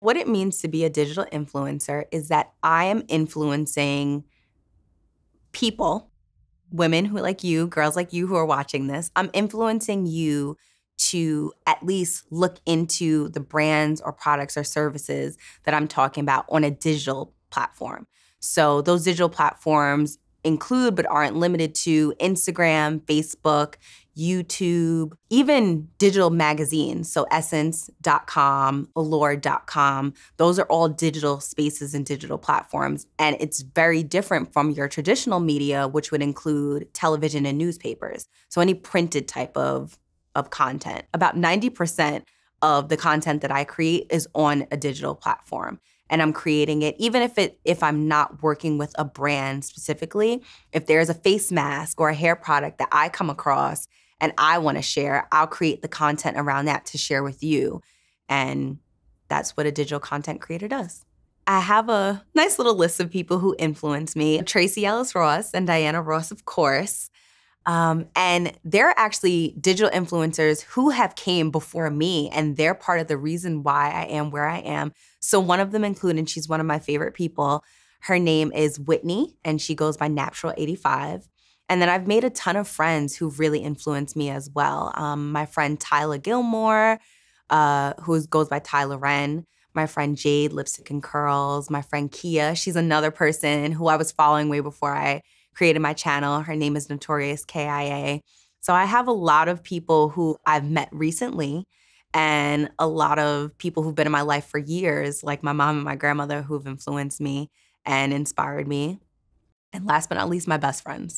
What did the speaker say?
What it means to be a digital influencer is that I am influencing people, women who like you, girls like you who are watching this. I'm influencing you to at least look into the brands or products or services that I'm talking about on a digital platform. So those digital platforms include but aren't limited to Instagram, Facebook, YouTube, even digital magazines. So essence.com, allure.com. Those are all digital spaces and digital platforms. And it's very different from your traditional media, which would include television and newspapers. So any printed type of, of content. About 90% of the content that I create is on a digital platform and I'm creating it, even if it if I'm not working with a brand specifically, if there's a face mask or a hair product that I come across and I want to share, I'll create the content around that to share with you. And that's what a digital content creator does. I have a nice little list of people who influence me. Tracy Ellis Ross and Diana Ross, of course. Um, and they're actually digital influencers who have came before me, and they're part of the reason why I am where I am. So one of them included, and she's one of my favorite people. Her name is Whitney, and she goes by Natural85. And then I've made a ton of friends who've really influenced me as well. Um, my friend Tyler Gilmore, uh, who goes by Tyler Wren my friend Jade, Lipstick and Curls, my friend Kia. She's another person who I was following way before I created my channel. Her name is Notorious KIA. So I have a lot of people who I've met recently and a lot of people who've been in my life for years, like my mom and my grandmother, who've influenced me and inspired me. And last but not least, my best friends.